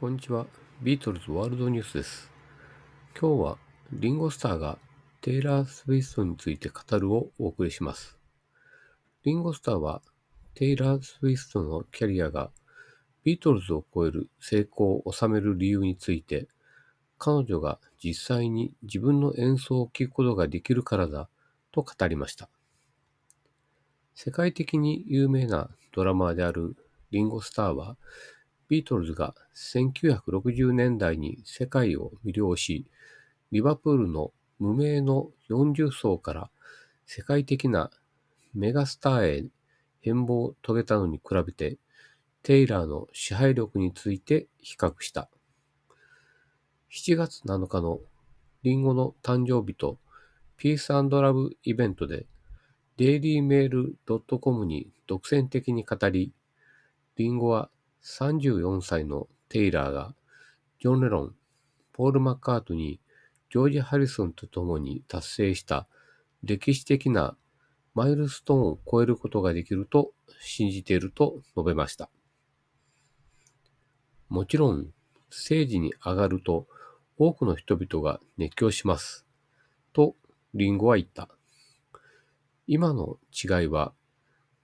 こんにちは。ビートルズワールドニュースです。今日はリンゴスターがテイラー・スウィフトについて語るをお送りします。リンゴスターはテイラー・スウィフトのキャリアがビートルズを超える成功を収める理由について彼女が実際に自分の演奏を聴くことができるからだと語りました。世界的に有名なドラマーであるリンゴスターはビートルズが1960年代に世界を魅了し、リバプールの無名の40層から世界的なメガスターへ変貌を遂げたのに比べて、テイラーの支配力について比較した。7月7日のリンゴの誕生日とピースラブイベントで、デイリーメール .com に独占的に語り、リンゴは34歳のテイラーが、ジョン・レロン、ポール・マッカートニー、ジョージ・ハリソンと共に達成した歴史的なマイルストーンを超えることができると信じていると述べました。もちろん、政治に上がると多くの人々が熱狂します。と、リンゴは言った。今の違いは、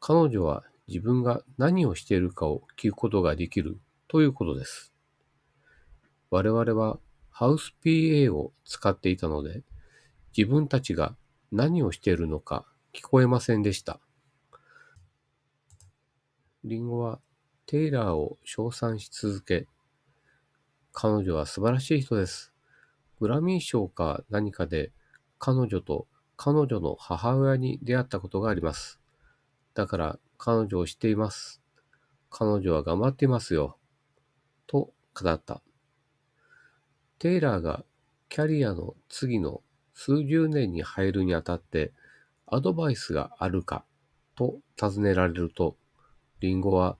彼女は自分が何をしているかを聞くことができるということです。我々はハウス PA を使っていたので、自分たちが何をしているのか聞こえませんでした。リンゴはテイラーを称賛し続け、彼女は素晴らしい人です。グラミー賞か何かで彼女と彼女の母親に出会ったことがあります。だから彼女を知っています。彼女は頑張っていますよ。と語った。テイラーがキャリアの次の数十年に入るにあたってアドバイスがあるかと尋ねられると、リンゴは、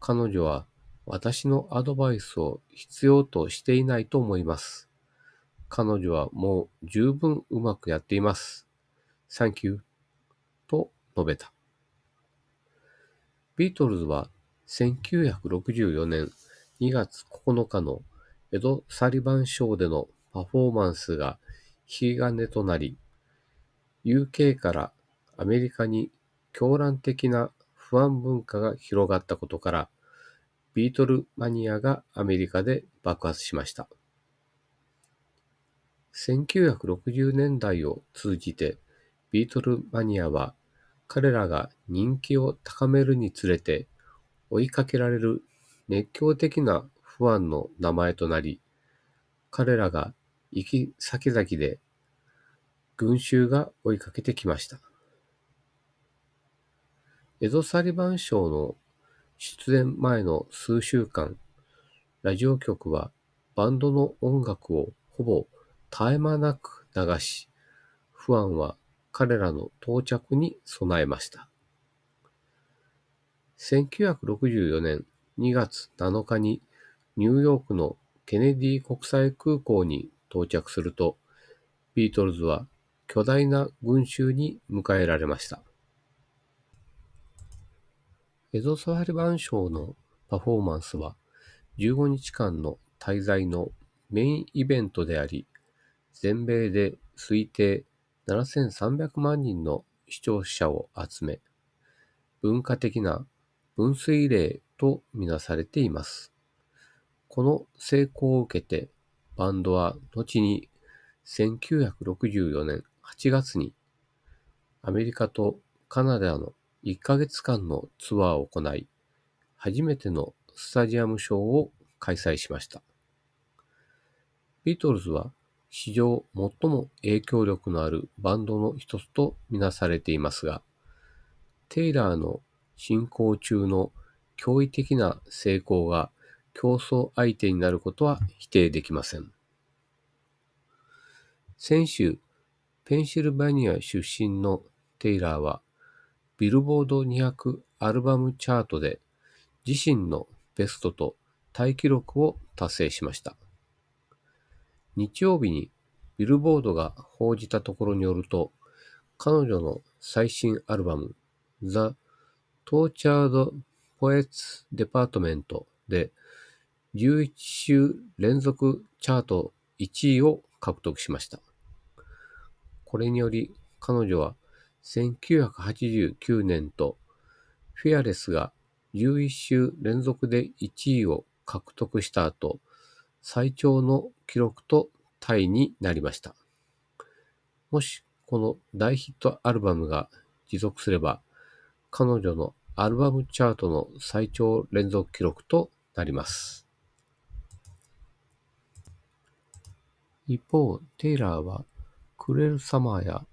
彼女は私のアドバイスを必要としていないと思います。彼女はもう十分うまくやっています。Thank you. と述べた。ビートルズは1964年2月9日のエド・サリバン賞でのパフォーマンスが引き金となり、UK からアメリカに狂乱的な不安文化が広がったことから、ビートルマニアがアメリカで爆発しました。1960年代を通じてビートルマニアは彼らが人気を高めるにつれて追いかけられる熱狂的なファンの名前となり、彼らが行き先々で群衆が追いかけてきました。エ戸サリバン賞の出演前の数週間、ラジオ局はバンドの音楽をほぼ絶え間なく流し、ファンは彼らの到着に備えました。1964年2月7日にニューヨークのケネディ国際空港に到着すると、ビートルズは巨大な群衆に迎えられました。エゾサワリバンショーのパフォーマンスは15日間の滞在のメインイベントであり、全米で推定7300万人の視聴者を集め、文化的な分水嶺とみなされています。この成功を受けて、バンドは後に1964年8月にアメリカとカナダの1ヶ月間のツアーを行い、初めてのスタジアムショーを開催しました。ビートルズは史上最も影響力のあるバンドの一つとみなされていますが、テイラーの進行中の驚異的な成功が競争相手になることは否定できません。先週、ペンシルバニア出身のテイラーは、ビルボード200アルバムチャートで自身のベストとタイ記録を達成しました。日曜日にビルボードが報じたところによると、彼女の最新アルバム、The Tortured Poets Department で11週連続チャート1位を獲得しました。これにより彼女は1989年とフ l アレスが11週連続で1位を獲得した後、最長の記録とタイになりました。もしこの大ヒットアルバムが持続すれば、彼女のアルバムチャートの最長連続記録となります。一方、テイラーは、クレルサマーや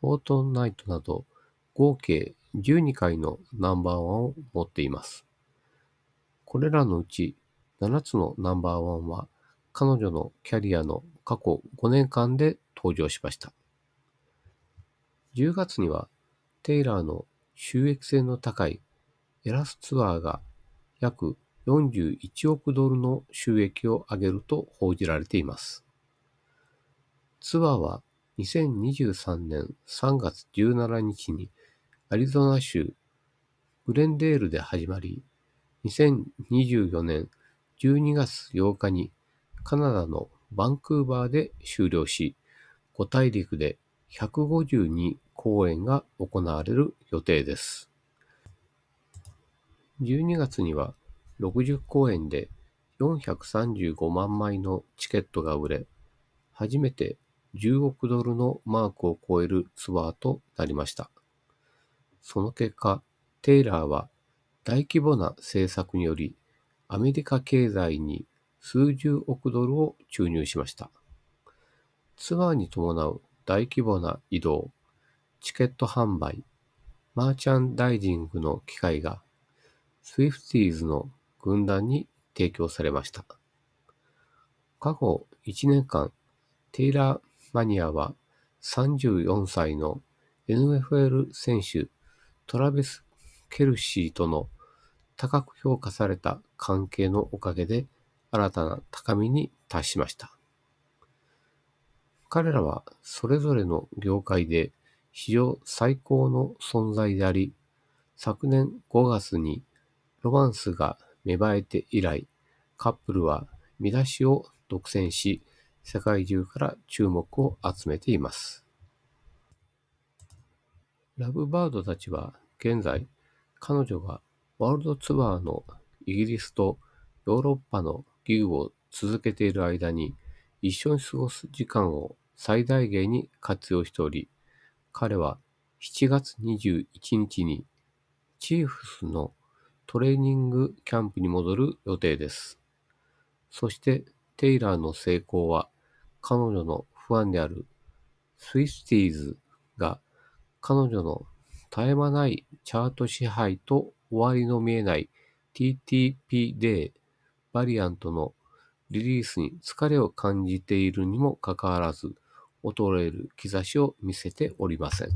フォートナイトなど、合計12回のナンバーワンを持っています。これらのうち7つのナンバーワンは彼女のキャリアの過去5年間で登場しました。10月にはテイラーの収益性の高いエラスツアーが約41億ドルの収益を上げると報じられています。ツアーは2023年3月17日にアリゾナ州グレンデールで始まり、2024年12月8日にカナダのバンクーバーで終了し、五大陸で152公演が行われる予定です。12月には60公演で435万枚のチケットが売れ、初めて10億ドルのマークを超えるツアーとなりました。その結果、テイラーは大規模な政策によりアメリカ経済に数十億ドルを注入しました。ツアーに伴う大規模な移動、チケット販売、マーチャンダイジングの機会が、スイフティーズの軍団に提供されました。過去1年間、テイラー・マニアは34歳の NFL 選手トラビス・ケルシーとの高く評価された関係のおかげで新たな高みに達しました。彼らはそれぞれの業界で史上最高の存在であり、昨年5月にロマンスが芽生えて以来、カップルは見出しを独占し、世界中から注目を集めています。ラブバードたちは現在、彼女がワールドツアーのイギリスとヨーロッパの留を続けている間に、一緒に過ごす時間を最大限に活用しており、彼は7月21日にチーフスのトレーニングキャンプに戻る予定です。そしてテイラーの成功は彼女の不安であるスイスティーズが彼女の絶え間ないチャート支配と終わりの見えない TTP デーバリアントのリリースに疲れを感じているにもかかわらず、衰える兆しを見せておりません。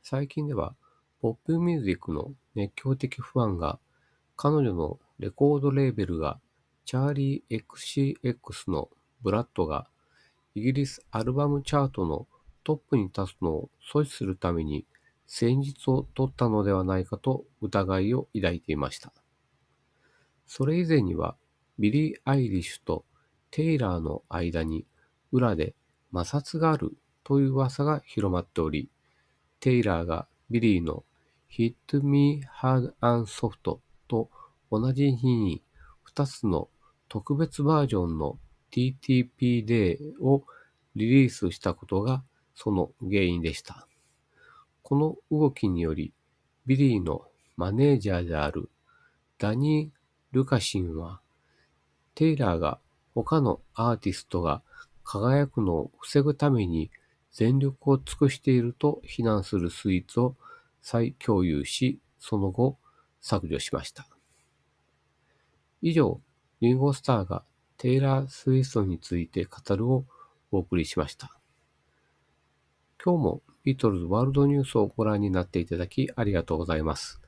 最近では、ポップミュージックの熱狂的ファンが、彼女のレコードレーベルが、チャーリー XCX のブラッドが、イギリスアルバムチャートのトップに立つのを阻止するために、戦術を取ったのではないかと疑いを抱いていました。それ以前には、ビリー・アイリッシュとテイラーの間に裏で摩擦があるという噂が広まっており、テイラーがビリーの Hit Me Hard and Soft と同じ日に2つの特別バージョンの TTP Day をリリースしたことがその原因でした。この動きにより、ビリーのマネージャーであるダニー・ルカシンは、テイラーが他のアーティストが輝くのを防ぐために全力を尽くしていると非難するスイーツを再共有し、その後削除しました。以上、リンゴスターがテイラー・スウィストについて語るをお送りしました。今日もビートルズワールドニュースをご覧になっていただきありがとうございます。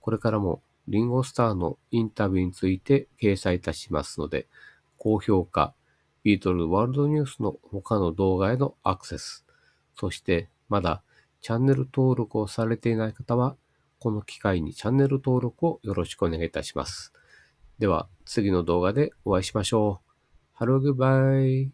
これからもリンゴスターのインタビューについて掲載いたしますので、高評価、ビートルワールドニュースの他の動画へのアクセス、そしてまだチャンネル登録をされていない方は、この機会にチャンネル登録をよろしくお願いいたします。では、次の動画でお会いしましょう。ハローグバイ。